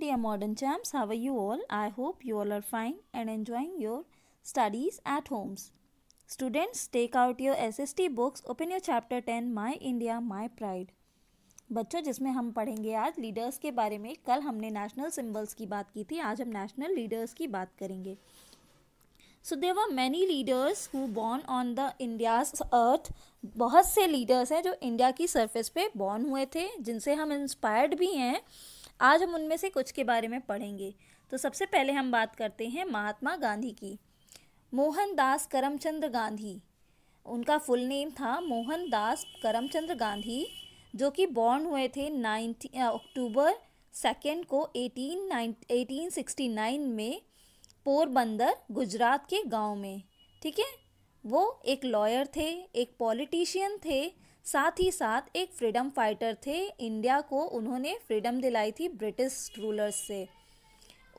dear modern champs, how are you all? I hope you all are fine and enjoying your studies at homes. Students, take out your SST books, open your chapter 10, My India, My Pride. बच्चों जिसमें हम पढ़ेंगे आज leaders के बारे में कल हमने नेशनल सिंबल्स की बात की थी आज हम नेशनल लीडर्स की बात करेंगे so there were many leaders who born on the India's earth बहुत से लीडर्स हैं जो इंडिया की सरफेस पे बॉर्न हुए थे जिनसे हम इंस्पायर्ड भी हैं आज हम उनमें से कुछ के बारे में पढ़ेंगे तो सबसे पहले हम बात करते हैं महात्मा गांधी की मोहनदास करमचंद्र गांधी उनका फुल नेम था मोहनदास करमचंद्र गांधी जो कि बॉर्न हुए थे नाइनटी अक्टूबर सेकेंड को eighteen nine eighteen sixty nine में पोरबंदर गुजरात के गांव में ठीक है वो एक लॉयर थे एक पॉलिटिशियन थे साथ ही साथ एक फ्रीडम फाइटर थे इंडिया को उन्होंने फ्रीडम दिलाई थी ब्रिटिश रूलर्स से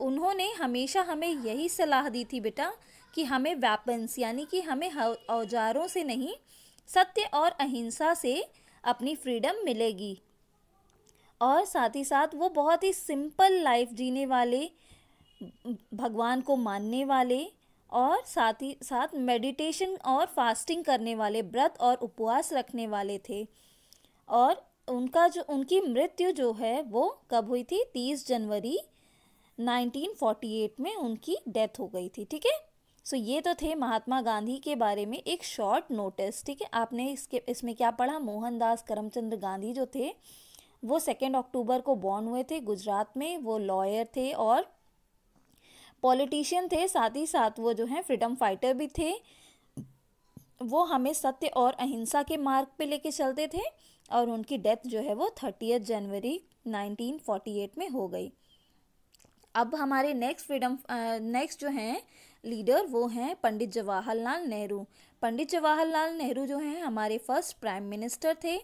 उन्होंने हमेशा हमें यही सलाह दी थी बेटा कि हमें वेपन्स यानी कि हमें औजारों से नहीं सत्य और अहिंसा से अपनी फ्रीडम मिलेगी और साथ ही साथ वो बहुत ही सिंपल लाइफ जीने वाले भगवान को मानने वाले और साथ ही साथ मेडिटेशन और फास्टिंग करने वाले व्रत और उपवास रखने वाले थे और उनका जो उनकी मृत्यु जो है वो कब हुई थी तीस जनवरी 1948 में उनकी डेथ हो गई थी ठीक है सो ये तो थे महात्मा गांधी के बारे में एक शॉर्ट नोटिस ठीक है आपने इसके इसमें क्या पढ़ा मोहनदास करमचंद्र गांधी जो थे वो सेकेंड अक्टूबर को बॉर्न हुए थे गुजरात में वो लॉयर थे और पॉलिटिशियन थे साथ ही साथ वो जो हैं फ्रीडम फाइटर भी थे वो हमें सत्य और अहिंसा के मार्ग पे लेके चलते थे और उनकी डेथ जो है वो थर्टी जनवरी 1948 में हो गई अब हमारे नेक्स्ट फ्रीडम नेक्स्ट जो हैं लीडर वो हैं पंडित जवाहरलाल नेहरू पंडित जवाहरलाल नेहरू जो हैं हमारे फर्स्ट प्राइम मिनिस्टर थे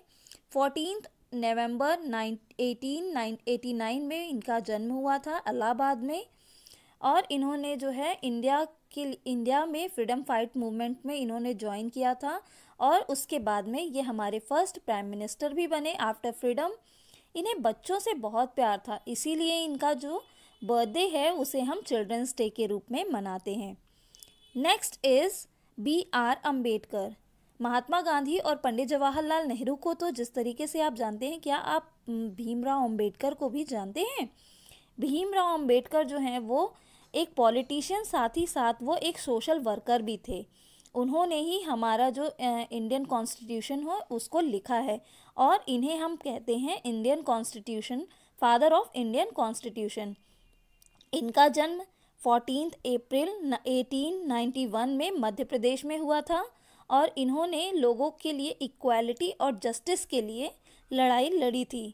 fourteen November nine eighteen nine eighty nine में इनका जन्म हुआ था अलाहाबाद में और इन्होंने जो है इंडिया के इंडिया में फ्रीडम फाइट मूवमेंट में इन्होंने ज्वाइन किया था और उसके बाद में ये हमारे फर्स्ट प्राइम मिनिस्टर भी बने आफ्टर फ्रीडम इन्हें बच्चों से बहुत प्यार था इसीलिए इनका जो बर्थडे है उसे हम चिल्ड्रंस डे के रूप में मनाते हैं next is B R Ambedkar Mahatma Gandhi और पंडित जवाहरलाल नेहरू को तो जिस तरीके से आप जानते हैं क्या आप भीमराव अम्बेडकर को भी जानते हैं भीमराव अम्बेडकर जो हैं वो एक पॉलिटिशियन साथ ही साथ वो एक सोशल वर्कर भी थे उन्होंने ही हमारा जो इंडियन कॉन्स्टिट्यूशन हो उसको लिखा है और इन्हें हम कहते हैं Indian constitution father of Indian constitution इनका जन्म फोर्टीन अप्रैल 1891 में मध्य प्रदेश में हुआ था और इन्होंने लोगों के लिए इक्वालिटी और जस्टिस के लिए लड़ाई लड़ी थी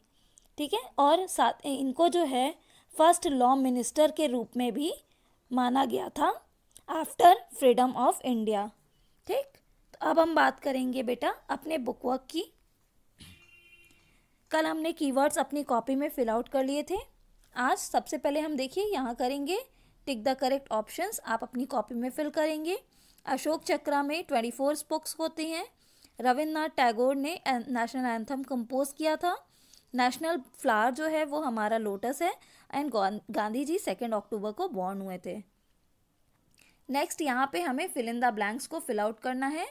ठीक है और साथ इनको जो है फर्स्ट लॉ मिनिस्टर के रूप में भी माना गया था आफ्टर फ्रीडम ऑफ इंडिया ठीक तो अब हम बात करेंगे बेटा अपने बुकवर्क की कल हमने कीवर्ड्स अपनी कॉपी में फिल आउट कर लिए थे आज सबसे पहले हम देखिए यहाँ करेंगे टिक द करेक्ट ऑप्शंस आप अपनी कॉपी में फिल करेंगे अशोक चक्रा में ट्वेंटी फोर बुक्स होते हैं रविन्द्रनाथ टैगोर ने नेशनल एंथम कंपोज किया था नेशनल फ्लावर जो है वो हमारा लोटस है and Gandhi ji second October को बॉर्न हुए थे नेक्स्ट यहाँ पे हमें फिलिंदा ब्लैंक्स को फिल आउट करना है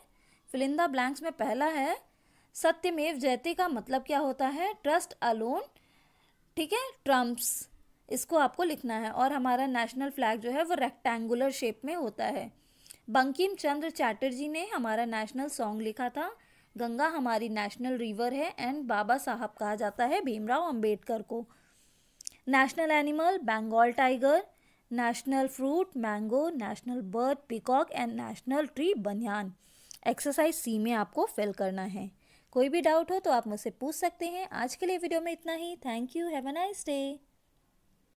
फिलिंदा ब्लैंक्स में पहला है सत्यमेव जयते का मतलब क्या होता है ट्रस्ट अलोन ठीक है ट्रम्प्स इसको आपको लिखना है और हमारा नेशनल फ्लैग जो है वो रेक्टेंगुलर शेप में होता है बंकिम चंद्र चैटर्जी ने हमारा नेशनल सॉन्ग लिखा था गंगा हमारी नेशनल रिवर है एंड बाबा साहब कहा जाता है भीमराव अंबेडकर को national animal Bengal tiger national fruit mango national bird peacock and national tree banyan exercise C में आपको फिल करना है कोई भी डाउट हो तो आप मुझसे पूछ सकते हैं आज के लिए वीडियो में इतना ही thank you have a nice day